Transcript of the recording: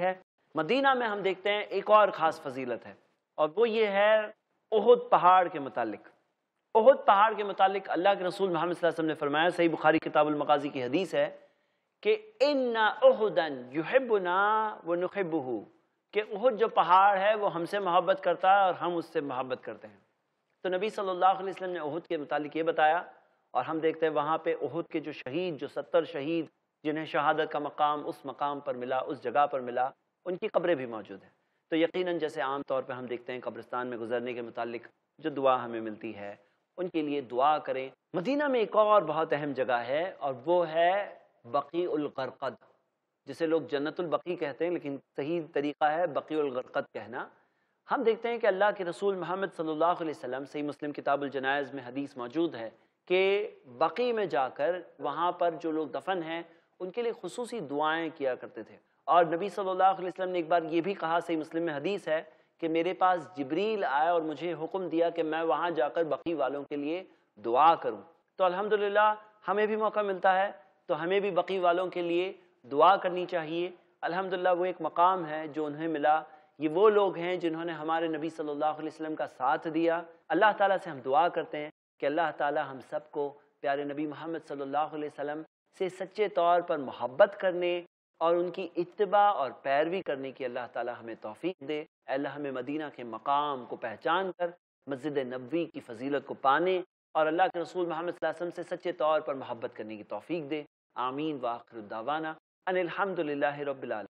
है मदीना में हम देखते हैं एक और ख़ास फजीलत है और वो ये है ओहद पहाड़ के मतलब ओहद पहाड़ के मतलब अल्लाह के रसूल महमद वसल्लम ने फरमाया सही बुखारी किताबुल मकाजी की हदीस है कि इन्ना ओहदन युहबना व नखब कि ओहद जो पहाड़ है वो हमसे मोहब्बत करता है और हम उससे मोहब्बत करते हैं तो नबी सल्लल्लाहु अलैहि वसल्लम ने ओहद के मतलब ये बताया और हम देखते हैं वहाँ पे ओहद के जो शहीद जो सत्तर शहीद जिन्हें शहादत का मकाम उस मकाम पर मिला उस जगह पर मिला उनकी कब्रें भी मौजूद हैं तो यकीनन जैसे आम तौर पर हम देखते हैं कब्रिस्तान में गुजरने के मुतालिक जो दुआ हमें मिलती है उनके लिए दुआ करें मदीना में एक और बहुत अहम जगह है और वो है बकी उलगरकद जिसे लोग जन्नतुलबकी कहते हैं लेकिन सही तरीका है बकी उलगरकद कहना हम देखते हैं कि अल्लाह के रसूल मोहम्मद सल्लल्लाहु अलैहि वसल्लम सही मुस्लिम किताबुलजनायज़ में हदीस मौजूद है कि बकी में जाकर वहाँ पर जो लोग दफन हैं उनके लिए खसूसी दुआएँ किया करते थे और नबी सल्लल्लाहु ने एक बार ये भी कहा सही मुस्लिम में हदीस है कि मेरे पास जबरील आया और मुझे हुक्म दिया कि मैं वहाँ जाकर बकी वालों के लिए दुआ करूँ तो अल्हम्दुलिल्लाह हमें भी मौका मिलता है तो हमें भी बकी वालों के लिए दुआ करनी चाहिए अल्हम्दुलिल्लाह वो एक मकाम है जो उन्हें मिला ये वो लोग हैं जिन्होंने हमारे नबी सल्लल्लाहु अलैहि वसल्लम का साथ दिया अल्लाह ताला से हम दुआ करते हैं कि अल्लाह ताला हम सबको प्यारे नबी मोहम्मद सल्लल्लाहु अलैहि वसल्लम से सच्चे तौर पर मोहब्बत करने और उनकी इतबा और पैरवी करने की अल्लाह ताला हमें तोफ़ी दे अल्लाह हमें मदीना के मकाम को पहचान कर मस्जिद नबी की फजीलत को पाने और अल्लाह के रसूल मोहम्मद से सच्चे तौर पर मोहब्बत करने की तोफ़ी दे आमीन वाखरुद्दावाना अनिलहमदिल्ला रबाल